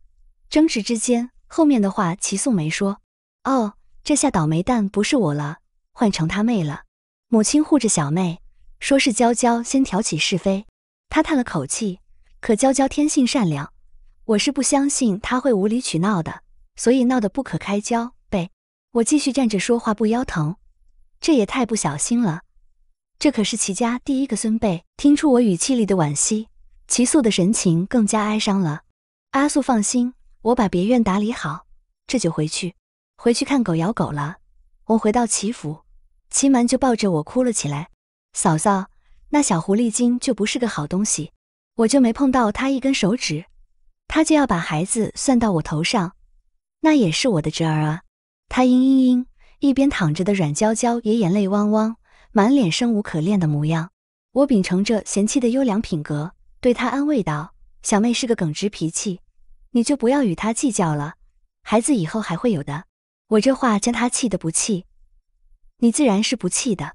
争执之间，后面的话齐素没说。哦，这下倒霉蛋不是我了，换成他妹了。母亲护着小妹，说是娇娇先挑起是非。她叹了口气，可娇娇天性善良，我是不相信她会无理取闹的，所以闹得不可开交。贝，我继续站着说话不腰疼，这也太不小心了。这可是齐家第一个孙辈，听出我语气里的惋惜，齐素的神情更加哀伤了。阿素放心，我把别院打理好，这就回去。回去看狗咬狗了。我回到齐府。齐蛮就抱着我哭了起来，嫂嫂，那小狐狸精就不是个好东西，我就没碰到她一根手指，她就要把孩子算到我头上，那也是我的侄儿啊。她嘤嘤嘤，一边躺着的阮娇娇也眼泪汪汪，满脸生无可恋的模样。我秉承着贤妻的优良品格，对她安慰道：“小妹是个耿直脾气，你就不要与她计较了，孩子以后还会有的。”我这话将她气得不气。你自然是不气的，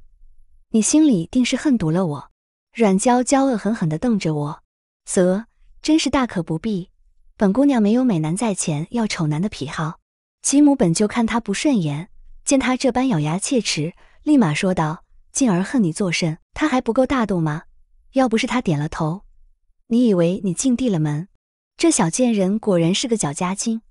你心里定是恨毒了我。阮娇娇恶狠狠地瞪着我，啧，真是大可不必。本姑娘没有美男在前要丑男的癖好。其母本就看他不顺眼，见他这般咬牙切齿，立马说道：“静儿恨你作甚？他还不够大度吗？要不是他点了头，你以为你进地了门？这小贱人果然是个搅家精。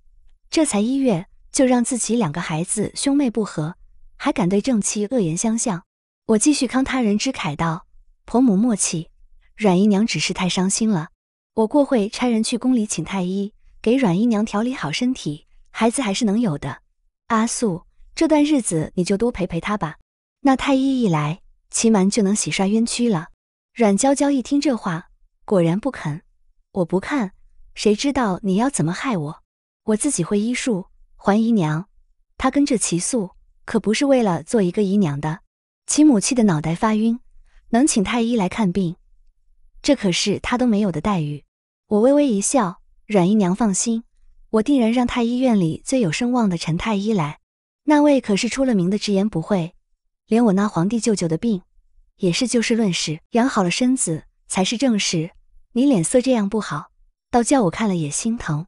这才一月，就让自己两个孩子兄妹不和。”还敢对正妻恶言相向，我继续慷他人之慨道，婆母莫气，阮姨娘只是太伤心了。我过会差人去宫里请太医，给阮姨娘调理好身体，孩子还是能有的。阿素，这段日子你就多陪陪她吧。那太医一来，齐蛮就能洗刷冤屈了。阮娇娇一听这话，果然不肯。我不看，谁知道你要怎么害我？我自己会医术，还姨娘，她跟着齐素。可不是为了做一个姨娘的，其母气得脑袋发晕，能请太医来看病，这可是她都没有的待遇。我微微一笑，阮姨娘放心，我定然让太医院里最有声望的陈太医来，那位可是出了名的直言不讳，连我那皇帝舅舅的病也是就事论事。养好了身子才是正事，你脸色这样不好，倒叫我看了也心疼。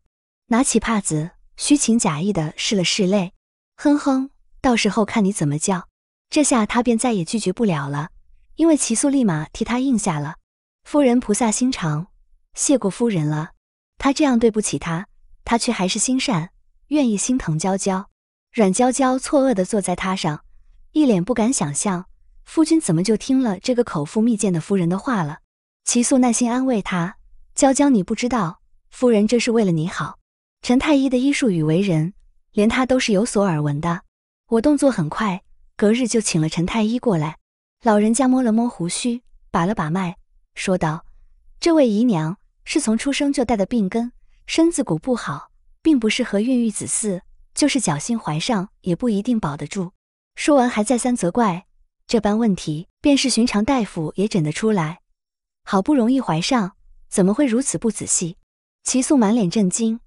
拿起帕子，虚情假意的拭了拭泪，哼哼。到时候看你怎么叫，这下他便再也拒绝不了了，因为齐素立马替他应下了。夫人菩萨心肠，谢过夫人了。他这样对不起她，她却还是心善，愿意心疼娇娇。阮娇娇错愕地坐在榻上，一脸不敢想象，夫君怎么就听了这个口腹蜜饯的夫人的话了。齐素耐心安慰她：娇娇，你不知道，夫人这是为了你好。陈太医的医术与为人，连他都是有所耳闻的。我动作很快，隔日就请了陈太医过来。老人家摸了摸胡须，把了把脉，说道：“这位姨娘是从出生就带的病根，身子骨不好，并不适合孕育子嗣。就是侥幸怀上，也不一定保得住。”说完还再三责怪：“这般问题，便是寻常大夫也诊得出来。好不容易怀上，怎么会如此不仔细？”齐素满脸震惊，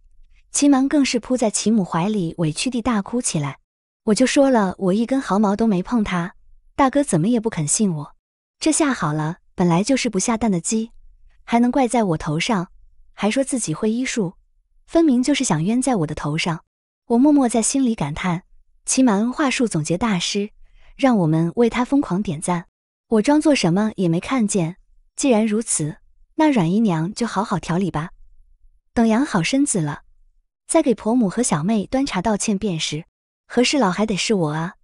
齐芒更是扑在齐母怀里，委屈地大哭起来。我就说了，我一根毫毛都没碰他，大哥怎么也不肯信我。这下好了，本来就是不下蛋的鸡，还能怪在我头上？还说自己会医术，分明就是想冤在我的头上。我默默在心里感叹：奇马恩话术总结大师，让我们为他疯狂点赞。我装作什么也没看见。既然如此，那阮姨娘就好好调理吧，等养好身子了，再给婆母和小妹端茶道歉便是。和事老还得是我啊！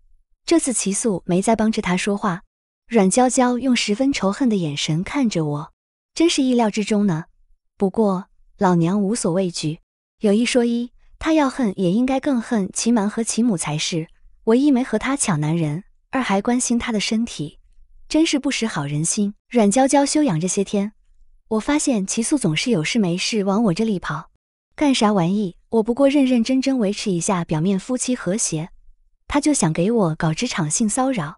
这次齐素没再帮着他说话，阮娇娇用十分仇恨的眼神看着我，真是意料之中呢。不过老娘无所畏惧，有一说一，他要恨也应该更恨齐蛮和齐母才是。我一没和他抢男人，二还关心他的身体，真是不识好人心。阮娇娇休养这些天，我发现齐素总是有事没事往我这里跑，干啥玩意？我不过认认真真维持一下表面夫妻和谐，他就想给我搞职场性骚扰。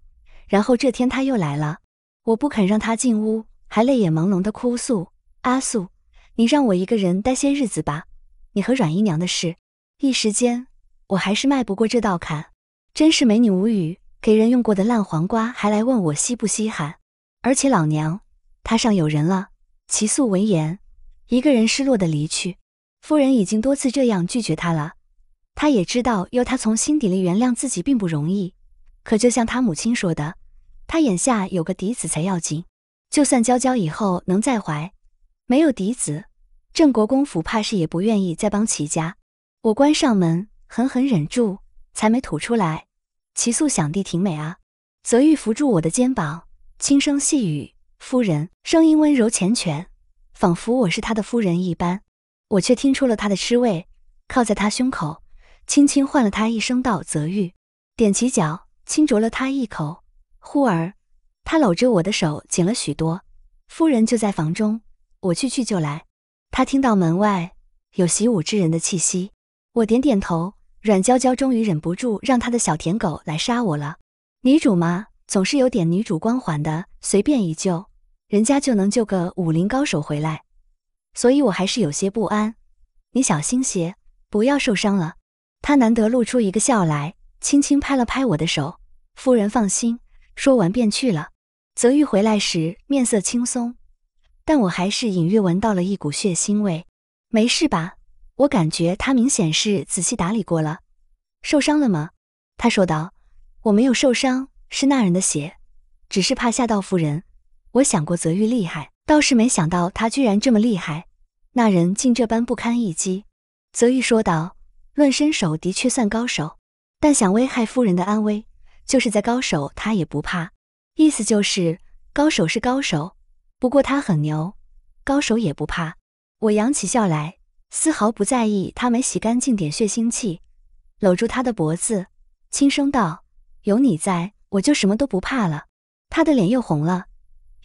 然后这天他又来了，我不肯让他进屋，还泪眼朦胧的哭诉：“阿素，你让我一个人待些日子吧。你和阮姨娘的事，一时间我还是迈不过这道坎。真是没你无语，给人用过的烂黄瓜还来问我稀不稀罕。而且老娘他上有人了。”齐素闻言，一个人失落的离去。夫人已经多次这样拒绝他了，他也知道要他从心底里原谅自己并不容易。可就像他母亲说的，他眼下有个嫡子才要紧。就算娇娇以后能再怀，没有嫡子，郑国公府怕是也不愿意再帮齐家。我关上门，狠狠忍住，才没吐出来。齐素想的挺美啊。泽玉扶住我的肩膀，轻声细语：“夫人，声音温柔缱绻，仿佛我是他的夫人一般。”我却听出了他的痴味，靠在他胸口，轻轻唤了他一声道：“泽玉。”踮起脚，轻啄了他一口。忽而，他搂着我的手紧了许多。夫人就在房中，我去去就来。他听到门外有习武之人的气息，我点点头。阮娇娇终于忍不住，让他的小舔狗来杀我了。女主嘛，总是有点女主光环的，随便一救，人家就能救个武林高手回来。所以，我还是有些不安。你小心些，不要受伤了。他难得露出一个笑来，轻轻拍了拍我的手。夫人放心。说完便去了。泽玉回来时面色轻松，但我还是隐约闻到了一股血腥味。没事吧？我感觉他明显是仔细打理过了。受伤了吗？他说道。我没有受伤，是那人的血，只是怕吓到夫人。我想过泽玉厉害。倒是没想到他居然这么厉害，那人竟这般不堪一击。泽玉说道：“论身手的确算高手，但想危害夫人的安危，就是在高手他也不怕。”意思就是高手是高手，不过他很牛，高手也不怕。我扬起笑来，丝毫不在意他没洗干净点血腥气，搂住他的脖子，轻声道：“有你在，我就什么都不怕了。”他的脸又红了。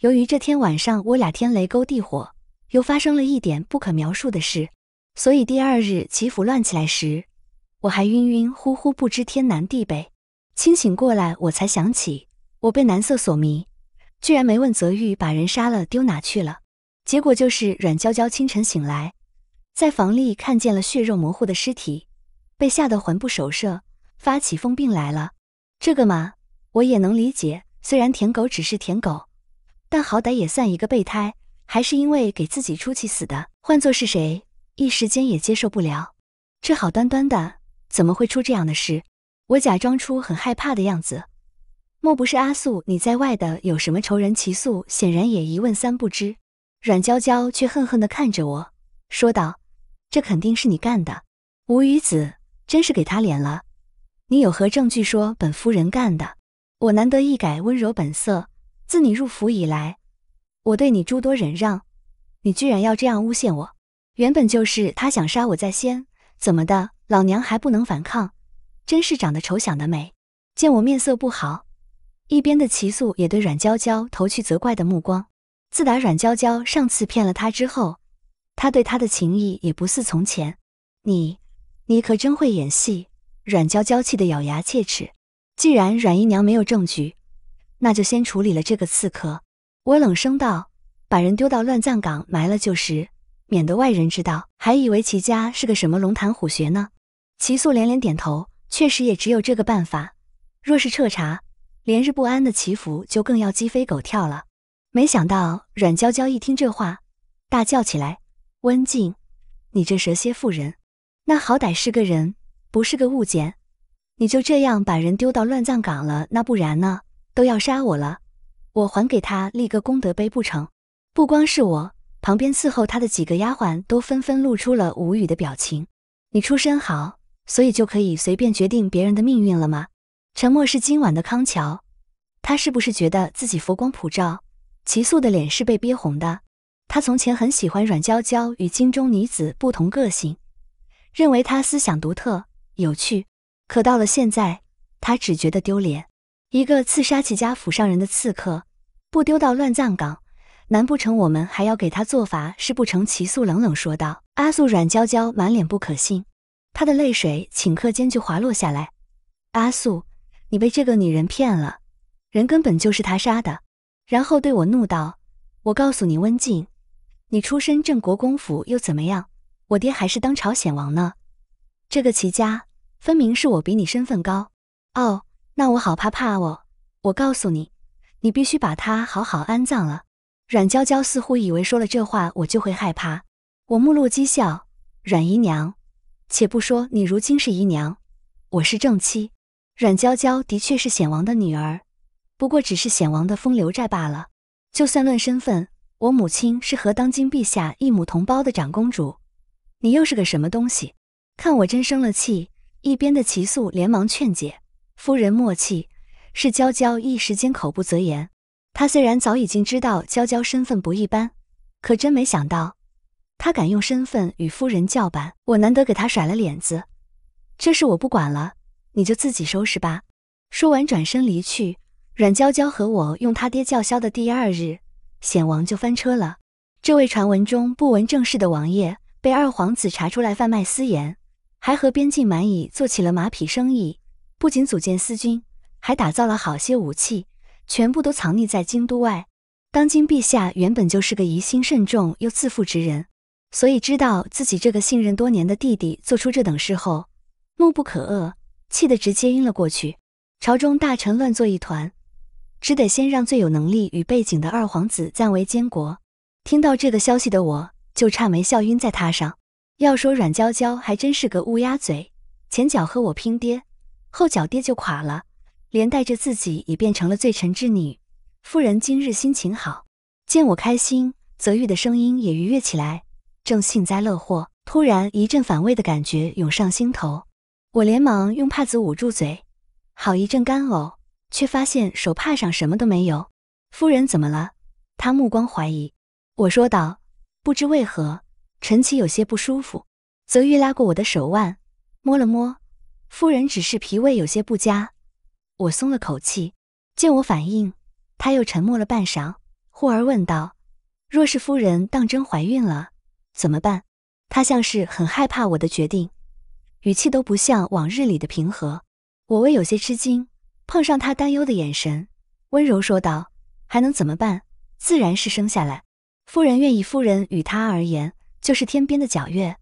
由于这天晚上我俩天雷勾地火，又发生了一点不可描述的事，所以第二日起伏乱起来时，我还晕晕乎乎不知天南地北。清醒过来，我才想起我被男色所迷，居然没问泽玉把人杀了丢哪去了。结果就是阮娇娇清晨醒来，在房里看见了血肉模糊的尸体，被吓得魂不守舍，发起疯病来了。这个嘛，我也能理解，虽然舔狗只是舔狗。但好歹也算一个备胎，还是因为给自己出气死的。换作是谁，一时间也接受不了。这好端端的，怎么会出这样的事？我假装出很害怕的样子。莫不是阿素，你在外的有什么仇人？齐素显然也一问三不知。阮娇娇却恨恨地看着我，说道：“这肯定是你干的。”吴雨子，真是给他脸了。你有何证据说本夫人干的？我难得一改温柔本色。自你入府以来，我对你诸多忍让，你居然要这样诬陷我！原本就是他想杀我在先，怎么的，老娘还不能反抗？真是长得丑想得美！见我面色不好，一边的齐素也对阮娇娇投去责怪的目光。自打阮娇娇上次骗了他之后，他对他的情谊也不似从前。你，你可真会演戏！阮娇娇气得咬牙切齿。既然阮姨娘没有证据。那就先处理了这个刺客，我冷声道：“把人丢到乱葬岗埋了就是，免得外人知道，还以为齐家是个什么龙潭虎穴呢。”齐素连连点头，确实也只有这个办法。若是彻查，连日不安的齐福就更要鸡飞狗跳了。没想到阮娇娇一听这话，大叫起来：“温静，你这蛇蝎妇人，那好歹是个人，不是个物件，你就这样把人丢到乱葬岗了？那不然呢？”都要杀我了，我还给他立个功德碑不成？不光是我，旁边伺候他的几个丫鬟都纷纷露出了无语的表情。你出身好，所以就可以随便决定别人的命运了吗？沉默是今晚的康桥，他是不是觉得自己佛光普照？齐素的脸是被憋红的。他从前很喜欢阮娇娇与京中女子不同个性，认为她思想独特有趣，可到了现在，他只觉得丢脸。一个刺杀齐家府上人的刺客，不丢到乱葬岗，难不成我们还要给他做法？是不成？齐素冷冷说道。阿素，软娇娇，满脸不可信，她的泪水顷刻间就滑落下来。阿素，你被这个女人骗了，人根本就是她杀的。然后对我怒道：“我告诉你，温静，你出身镇国公府又怎么样？我爹还是当朝鲜王呢。这个齐家分明是我比你身份高。”哦。那我好怕怕哦！我告诉你，你必须把他好好安葬了。阮娇娇似乎以为说了这话我就会害怕，我目露讥笑。阮姨娘，且不说你如今是姨娘，我是正妻。阮娇娇的确是显王的女儿，不过只是显王的风流债罢了。就算论身份，我母亲是和当今陛下一母同胞的长公主，你又是个什么东西？看我真生了气，一边的齐素连忙劝解。夫人默契，是娇娇一时间口不择言。他虽然早已经知道娇娇身份不一般，可真没想到，他敢用身份与夫人叫板。我难得给他甩了脸子，这事我不管了，你就自己收拾吧。说完转身离去。阮娇娇和我用他爹叫嚣的第二日，显王就翻车了。这位传闻中不闻正事的王爷，被二皇子查出来贩卖私盐，还和边境蛮夷做起了马匹生意。不仅组建私军，还打造了好些武器，全部都藏匿在京都外。当今陛下原本就是个疑心甚重又自负之人，所以知道自己这个信任多年的弟弟做出这等事后，怒不可遏，气得直接晕了过去。朝中大臣乱作一团，只得先让最有能力与背景的二皇子暂为监国。听到这个消息的我，就差没笑晕在榻上。要说阮娇娇还真是个乌鸦嘴，前脚和我拼爹。后脚跌就垮了，连带着自己也变成了罪臣之女。夫人今日心情好，见我开心，泽玉的声音也愉悦起来，正幸灾乐祸，突然一阵反胃的感觉涌上心头，我连忙用帕子捂住嘴，好一阵干呕，却发现手帕上什么都没有。夫人怎么了？他目光怀疑，我说道：“不知为何，晨起有些不舒服。”泽玉拉过我的手腕，摸了摸。夫人只是脾胃有些不佳，我松了口气。见我反应，他又沉默了半晌，忽而问道：“若是夫人当真怀孕了，怎么办？”他像是很害怕我的决定，语气都不像往日里的平和。我微有些吃惊，碰上他担忧的眼神，温柔说道：“还能怎么办？自然是生下来。夫人愿意，夫人与他而言就是天边的皎月。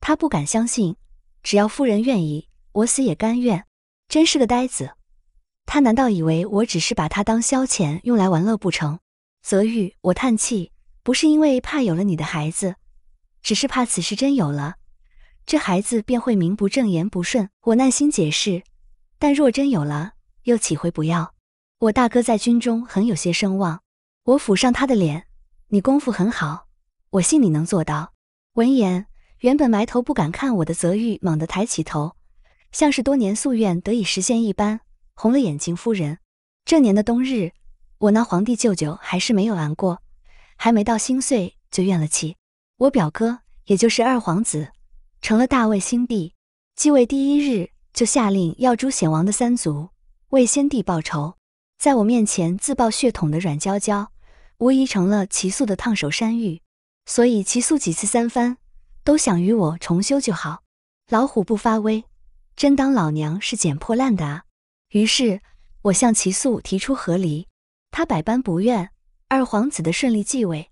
他不敢相信，只要夫人愿意。”我死也甘愿，真是个呆子。他难道以为我只是把他当消遣，用来玩乐不成？泽玉，我叹气，不是因为怕有了你的孩子，只是怕此事真有了，这孩子便会名不正言不顺。我耐心解释，但若真有了，又岂会不要？我大哥在军中很有些声望，我抚上他的脸。你功夫很好，我信你能做到。闻言，原本埋头不敢看我的泽玉猛地抬起头。像是多年夙愿得以实现一般，红了眼睛。夫人，这年的冬日，我那皇帝舅舅还是没有安过，还没到心碎就怨了气。我表哥，也就是二皇子，成了大魏新帝，继位第一日就下令要诛显王的三族，为先帝报仇。在我面前自曝血统的阮娇娇，无疑成了齐素的烫手山芋，所以齐素几次三番都想与我重修旧好，老虎不发威。真当老娘是捡破烂的？啊？于是，我向齐素提出和离，他百般不愿。二皇子的顺利继位，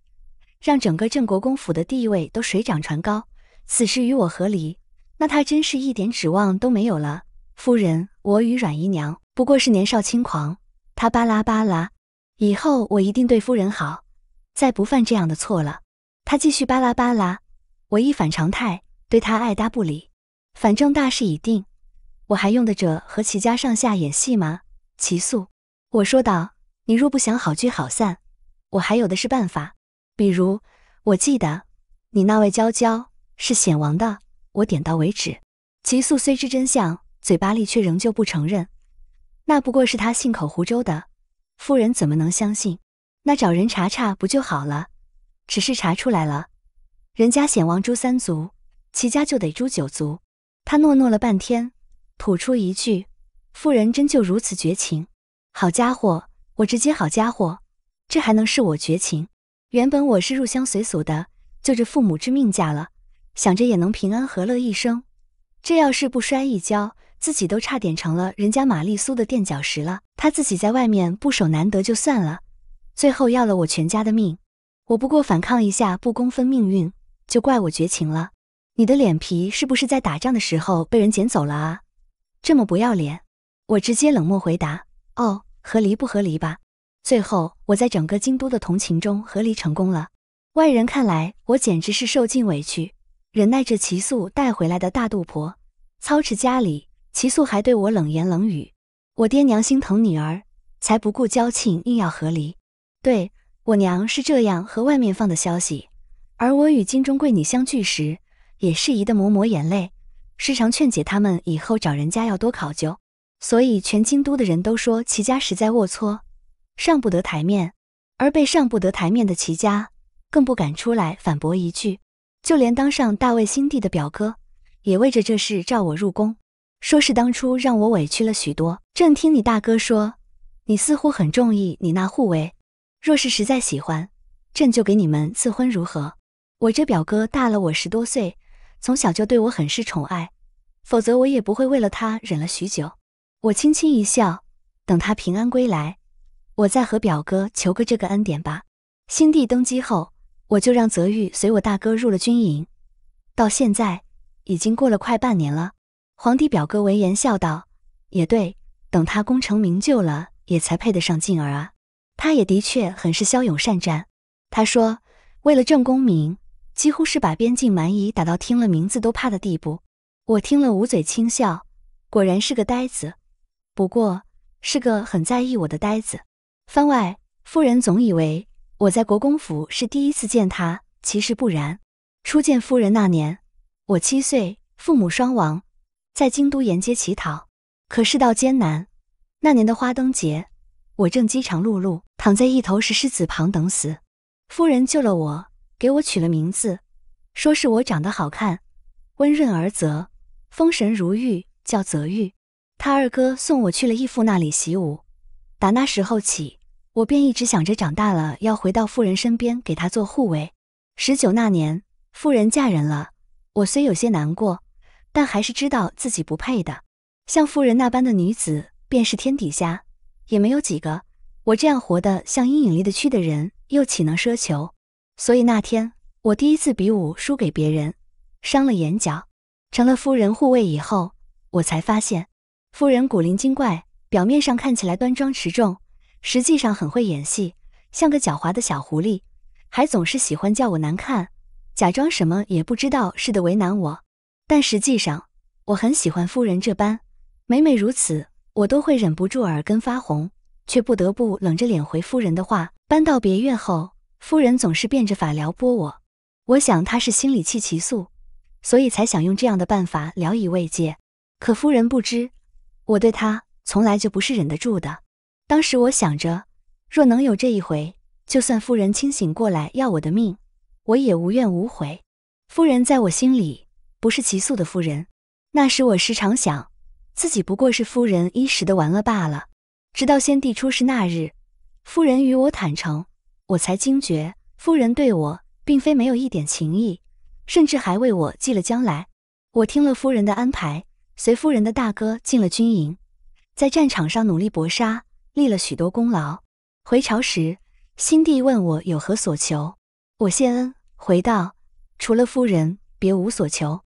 让整个镇国公府的地位都水涨船高。此时与我和离，那他真是一点指望都没有了。夫人，我与阮姨娘不过是年少轻狂，他巴拉巴拉，以后我一定对夫人好，再不犯这样的错了。他继续巴拉巴拉，我一反常态，对他爱搭不理。反正大事已定。我还用得着和齐家上下演戏吗？齐素，我说道：“你若不想好聚好散，我还有的是办法。比如，我记得你那位娇娇是显王的，我点到为止。”齐素虽知真相，嘴巴里却仍旧不承认，那不过是他信口胡诌的，夫人怎么能相信？那找人查查不就好了？只是查出来了，人家显王诛三族，齐家就得诛九族。他诺诺了半天。吐出一句：“富人真就如此绝情？好家伙，我直接好家伙，这还能是我绝情？原本我是入乡随俗的，就着父母之命嫁了，想着也能平安和乐一生。这要是不摔一跤，自己都差点成了人家玛丽苏的垫脚石了。他自己在外面不守男德就算了，最后要了我全家的命。我不过反抗一下不公分命运，就怪我绝情了？你的脸皮是不是在打仗的时候被人捡走了啊？”这么不要脸，我直接冷漠回答：“哦，和离不和离吧。”最后我在整个京都的同情中和离成功了。外人看来，我简直是受尽委屈，忍耐着齐素带回来的大肚婆操持家里。齐素还对我冷言冷语。我爹娘心疼女儿，才不顾交情硬要和离。对我娘是这样，和外面放的消息。而我与金钟贵女相聚时，也是宜的抹抹眼泪。时常劝解他们以后找人家要多考究，所以全京都的人都说齐家实在龌龊，上不得台面。而被上不得台面的齐家更不敢出来反驳一句，就连当上大卫新帝的表哥，也为着这事召我入宫，说是当初让我委屈了许多。朕听你大哥说，你似乎很中意你那护卫，若是实在喜欢，朕就给你们赐婚如何？我这表哥大了我十多岁。从小就对我很是宠爱，否则我也不会为了他忍了许久。我轻轻一笑，等他平安归来，我再和表哥求个这个恩典吧。新帝登基后，我就让泽玉随我大哥入了军营，到现在已经过了快半年了。皇帝表哥闻言笑道：“也对，等他功成名就了，也才配得上静儿啊。他也的确很是骁勇善战。”他说：“为了正功名。”几乎是把边境蛮夷打到听了名字都怕的地步。我听了捂嘴轻笑，果然是个呆子，不过是个很在意我的呆子。番外，夫人总以为我在国公府是第一次见他，其实不然。初见夫人那年，我七岁，父母双亡，在京都沿街乞讨。可世道艰难，那年的花灯节，我正饥肠辘辘，躺在一头石狮子旁等死，夫人救了我。给我取了名字，说是我长得好看，温润而泽，丰神如玉，叫泽玉。他二哥送我去了义父那里习武。打那时候起，我便一直想着长大了要回到夫人身边，给她做护卫。十九那年，夫人嫁人了，我虽有些难过，但还是知道自己不配的。像夫人那般的女子，便是天底下也没有几个。我这样活得像阴影里的蛆的人，又岂能奢求？所以那天我第一次比武输给别人，伤了眼角，成了夫人护卫以后，我才发现，夫人古灵精怪，表面上看起来端庄持重，实际上很会演戏，像个狡猾的小狐狸，还总是喜欢叫我难看，假装什么也不知道似的为难我，但实际上我很喜欢夫人这般，每每如此，我都会忍不住耳根发红，却不得不冷着脸回夫人的话。搬到别院后。夫人总是变着法撩拨我，我想她是心里气急素，所以才想用这样的办法聊以慰藉。可夫人不知，我对她从来就不是忍得住的。当时我想着，若能有这一回，就算夫人清醒过来要我的命，我也无怨无悔。夫人在我心里不是其素的夫人，那时我时常想，自己不过是夫人一时的玩乐罢了。直到先帝出事那日，夫人与我坦诚。我才惊觉，夫人对我并非没有一点情意，甚至还为我记了将来。我听了夫人的安排，随夫人的大哥进了军营，在战场上努力搏杀，立了许多功劳。回朝时，新帝问我有何所求，我谢恩，回道：除了夫人，别无所求。